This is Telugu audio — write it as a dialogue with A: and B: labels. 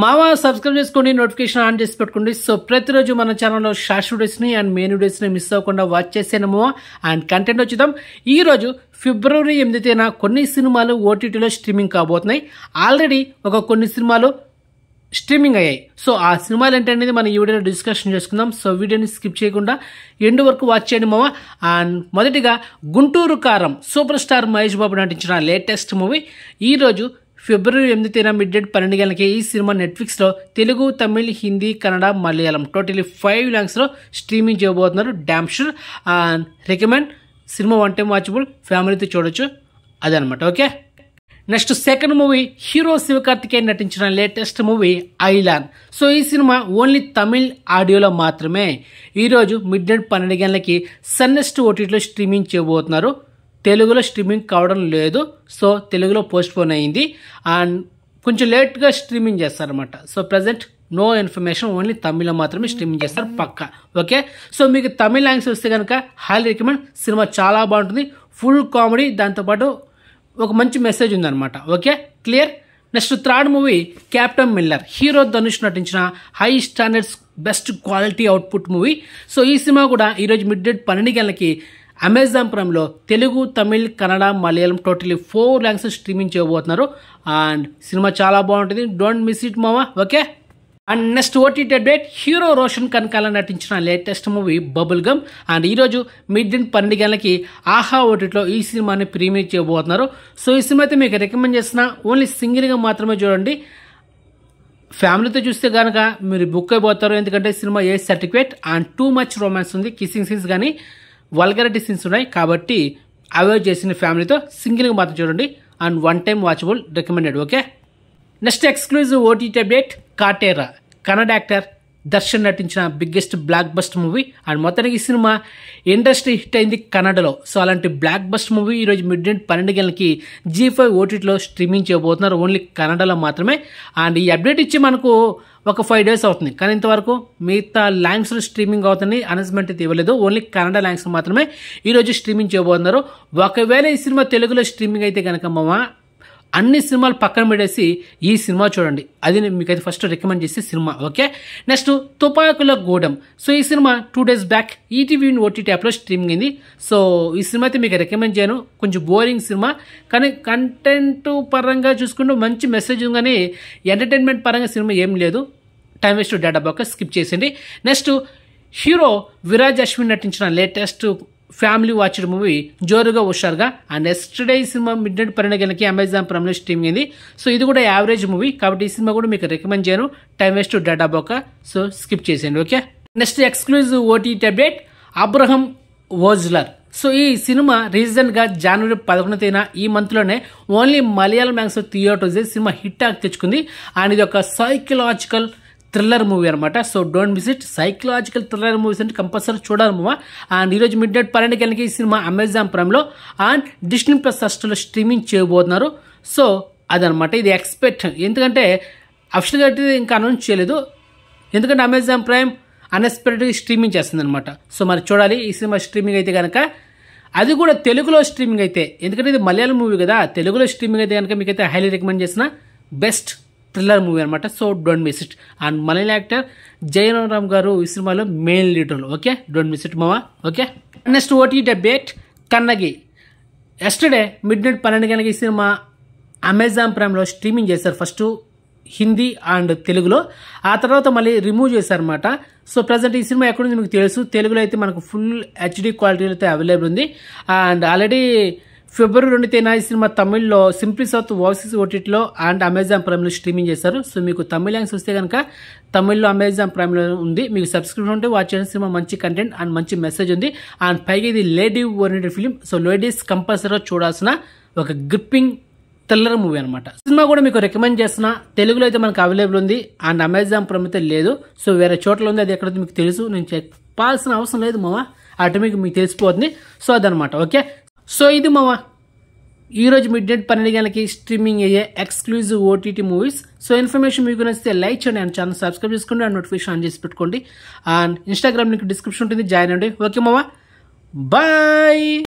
A: మావా సబ్స్క్రైబ్ చేసుకోండి నోటిఫికేషన్ ఆన్ చేసి పెట్టుకోండి సో ప్రతిరోజు మన ఛానల్లో షార్ట్ వీడియోస్ని అండ్ మెయిన్ వీడియోస్ని మిస్ అవ్వకుండా వాచ్ చేసేనము అండ్ కంటెంట్ వచ్చిద్దాం ఈరోజు ఫిబ్రవరి ఎనిమిది తేదీన కొన్ని సినిమాలు ఓటీటీలో స్ట్రీమింగ్ కాబోతున్నాయి ఆల్రెడీ ఒక కొన్ని సినిమాలు స్ట్రీమింగ్ అయ్యాయి సో ఆ సినిమాలు ఏంటనేది మనం ఈ వీడియోలో డిస్కషన్ చేసుకుందాం సో వీడియోని స్కిప్ చేయకుండా ఎండు వరకు వాచ్ చేయండి మామ అండ్ మొదటిగా గుంటూరు కారం సూపర్ స్టార్ మహేష్ బాబు నటించిన లేటెస్ట్ మూవీ ఈరోజు ఫిబ్రవరి ఎనిమిది తేదీన మిడ్ డేట్ పన్నెండు గంటలకి ఈ సినిమా నెట్ఫ్లిక్స్లో తెలుగు తమిళ్ హిందీ కన్నడ మలయాళం టోటలీ ఫైవ్ ల్యాంగ్స్లో స్ట్రీమింగ్ చేయబోతున్నారు damn sure and recommend cinema one time watchable ఫ్యామిలీతో చూడొచ్చు అదనమాట okay next second movie hero Sivakarthikeyan నటించిన లేటెస్ట్ మూవీ ఐలాన్ సో ఈ సినిమా ఓన్లీ తమిళ్ ఆడియోలో మాత్రమే ఈరోజు మిడ్ నైట్ పన్నెండు గంటలకి సన్నెస్ట్ ఓటీటీలో స్ట్రీమింగ్ చేయబోతున్నారు తెలుగులో స్ట్రీమింగ్ కావడం లేదు సో తెలుగులో పోస్ట్ పోన్ అయింది అండ్ కొంచెం లేట్గా స్ట్రీమింగ్ చేస్తారనమాట so present no information only తమిళ్లో మాత్రమే స్ట్రీమింగ్ చేస్తారు పక్క ఓకే సో మీకు తమిళ్ లాంగ్వేజ్ వస్తే కనుక హైలీ రికమెండ్ సినిమా చాలా బాగుంటుంది ఫుల్ కామెడీ దాంతోపాటు ఒక మంచి మెసేజ్ ఉందన్నమాట okay clear next third movie Captain Miller hero Dhanush నటించిన high standards best quality output movie so ఈ సినిమా కూడా ఈరోజు మిడ్ డేట్ పన్నెండు గంటలకి అమెజాన్ ప్రైమ్లో తెలుగు తమిళ్ కన్నడ మలయాళం టోటలీ ఫోర్ ల్యాంగ్స్ స్ట్రీమింగ్ చేయబోతున్నారు అండ్ సినిమా చాలా బాగుంటుంది డోంట్ మిస్ ఇట్ మామా okay and next OTT update hero Roshan Kanakala నటించిన latest movie bubble gum and ఈరోజు మిడ్ నైట్ పన్నెండు గంటలకి ఆహా ఓటీటీలో ఈ సినిమాని ప్రీమియర్ చేయబోతున్నారు సో ఈ సినిమా అయితే మీకు రికమెండ్ చేసిన ఓన్లీ సింగిల్గా మాత్రమే చూడండి ఫ్యామిలీతో చూస్తే కనుక మీరు బుక్ అయిపోతారు ఎందుకంటే cinema A certificate and too much romance ఉంది కిస్సింగ్ సీన్స్ కానీ వల్గరిటీ సీన్స్ ఉన్నాయి కాబట్టి అవాయిడ్ చేసిన ఫ్యామిలీతో సింగిల్గా మాత్రం చూడండి and one time watchable recommended okay next exclusive OTT update Kaatera Kannada actor Darshan నటించిన biggest blockbuster movie and మొత్తానికి ఈ సినిమా ఇండస్ట్రీ హిట్ అయింది కన్నడలో సో అలాంటి బ్లాక్ బస్ట్ మూవీ ఈరోజు మిడ్ నైట్ పన్నెండు గంటలకి జీ ఫైవ్ ఓటీటీలో స్ట్రీమింగ్ చేయబోతున్నారు ఓన్లీ కన్నడలో మాత్రమే అండ్ ఈ అప్డేట్ ఇచ్చి మనకు ఒక ఫైవ్ డేస్ అవుతుంది కానీ ఇంతవరకు మిగతా ల్యాంగ్స్లో స్ట్రీమింగ్ అవుతుంది అనౌన్స్మెంట్ అయితే ఇవ్వలేదు ఓన్లీ కన్నడ ల్యాంగ్స్ మాత్రమే ఈరోజు స్ట్రీమింగ్ చేయబోతున్నారు ఒకవేళ ఈ సినిమా తెలుగులో స్ట్రీమింగ్ అయితే కనుక మా అన్ని సినిమాలు పక్కన పెట్టేసి ఈ సినిమా చూడండి అది నేను మీకు అయితే ఫస్ట్ రికమెండ్ చేసే cinema okay next Tupakula Gudem so ఈ cinema two days back ETV OTT యాప్లో స్ట్రీమింగ్ అయింది సో ఈ సినిమా అయితే మీకు రికమెండ్ చేయను కొంచెం బోరింగ్ సినిమా కానీ కంటెంట్ పరంగా చూసుకుంటే మంచి మెసేజ్ కానీ ఎంటర్టైన్మెంట్ పరంగా సినిమా ఏం లేదు టైం వేస్ట్ డేటా బాక్ స్కిప్ చేసింది నెక్స్ట్ హీరో విరాజ్ అశ్విన్ నటించిన latest family watched movie Joruga Husharuga and yesterday ఈ సినిమా మిడ్ నైట్ పరిణగలకి అమెజాన్ ప్రైమ్లో స్ట్రీమింగ్ అయింది సో ఇది కూడా యావరేజ్ మూవీ కాబట్టి ఈ సినిమా కూడా మీకు రికమెండ్ చేయను టైం వేస్ట్ డేటా బోక సో స్కిప్ చేసేయండి okay next exclusive OTT update Abraham Ozler so ఈ సినిమా రీసెంట్గా జనవరి పదకొండు తేదీన ఈ మంత్లోనే ఓన్లీ మలయాళం మ్యాంగ్స్ థియేటర్స్ సినిమా హిట్ ఆగి తెచ్చుకుంది అండ్ ఇది ఒక సైకలాజికల్ థ్రిల్లర్ మూవీ అనమాట so don't miss it psychological thriller movies అంటే కంపల్సరీ చూడాలి చూడాలమ్మా అండ్ ఈరోజు మిడ్ నైట్ పన్నెండు ఈ సినిమా అమెజాన్ ప్రైమ్లో అండ్ డిస్నీ ప్లస్ హస్టల్లో స్ట్రీమింగ్ చేయబోతున్నారు సో అదనమాట ఇది ఎక్స్పెక్ట్ ఎందుకంటే అఫిషియల్గా ఇంకా అనౌన్స్ చేయలేదు ఎందుకంటే అమెజాన్ ప్రైమ్ అన్ఎక్స్పెక్టెడ్గా స్ట్రీమింగ్ చేస్తుంది అనమాట సో మరి చూడాలి ఈ సినిమా స్ట్రీమింగ్ అయితే కనుక అది కూడా తెలుగులో స్ట్రీమింగ్ అయితే ఎందుకంటే ఇది మలయాళం మూవీ కదా తెలుగులో స్ట్రీమింగ్ అయితే కనుక మీకైతే హైలీ రికమెండ్ చేసిన బెస్ట్ థ్రిల్లర్ మూవీ అనమాట so don't miss it and Malayala actor Jayaram గారు ఈ సినిమాలో main lead role okay don't miss it మావా okay next OTT debate Kannagi yesterday midnight పన్నెండు గనక ఈ సినిమా అమెజాన్ ప్రైమ్లో స్ట్రీమింగ్ చేశారు ఫస్ట్ హిందీ అండ్ తెలుగులో ఆ తర్వాత మళ్ళీ రిమూవ్ చేశారు అనమాట సో ప్రజెంట్ ఈ సినిమా ఎక్కడుంది మీకు తెలుసు తెలుగులో అయితే మనకు ఫుల్ హెచ్డి క్వాలిటీలో అయితే అవైలబుల్ ఉంది అండ్ ఆల్రెడీ ఫిబ్రవరి రెండు తేదీన ఈ సినిమా తమిళ్లో సింప్లీ సౌత్ వాసెస్ ఓటీటీలో అండ్ అమెజాన్ ప్రైమ్లో స్ట్రీమింగ్ చేశారు సో మీకు తమిళ ల్యాంగ్స్ వస్తే కనుక తమిళ్లో అమెజాన్ ప్రైమ్లో ఉంది మీకు సబ్స్క్రిప్షన్ ఉంటే వాచ్ చేసిన సినిమా మంచి కంటెంట్ అండ్ మంచి మెసేజ్ ఉంది అండ్ పైగా ఇది lady oriented film so ladies కంపల్సరీగా చూడాల్సిన ఒక గ్రిప్పింగ్ థ్రిల్లర్ మూవీ అనమాట సినిమా కూడా మీకు రికమెండ్ చేసిన తెలుగులో అయితే మనకు అవైలబుల్ ఉంది అండ్ అమెజాన్ ప్రైమ్ అయితే లేదు సో వేరే చోట్ల ఉంది అది ఎక్కడైతే మీకు తెలుసు నేను చెప్పాల్సిన అవసరం లేదు మామ మీకు మీకు తెలిసిపోతుంది సో అదనమాట ఓకే సో ఇది మావా ఈరోజు మిడ్ నైట్ పన్నెండు గంటలకి స్ట్రీమింగ్ అయ్యే exclusive OTT movies so information మీకు నచ్చితే లైక్ చేయండి అండ్ ఛానల్ సబ్స్క్రైబ్ చేసుకోండి అండ్ నోటిఫికేషన్ ఆన్ చేసి పెట్టుకోండి అండ్ ఇన్స్టాగ్రామ్ లింక్ డిస్క్రిప్షన్ ఉంటుంది జాయిన్ అండి ఓకే మావా బాయ్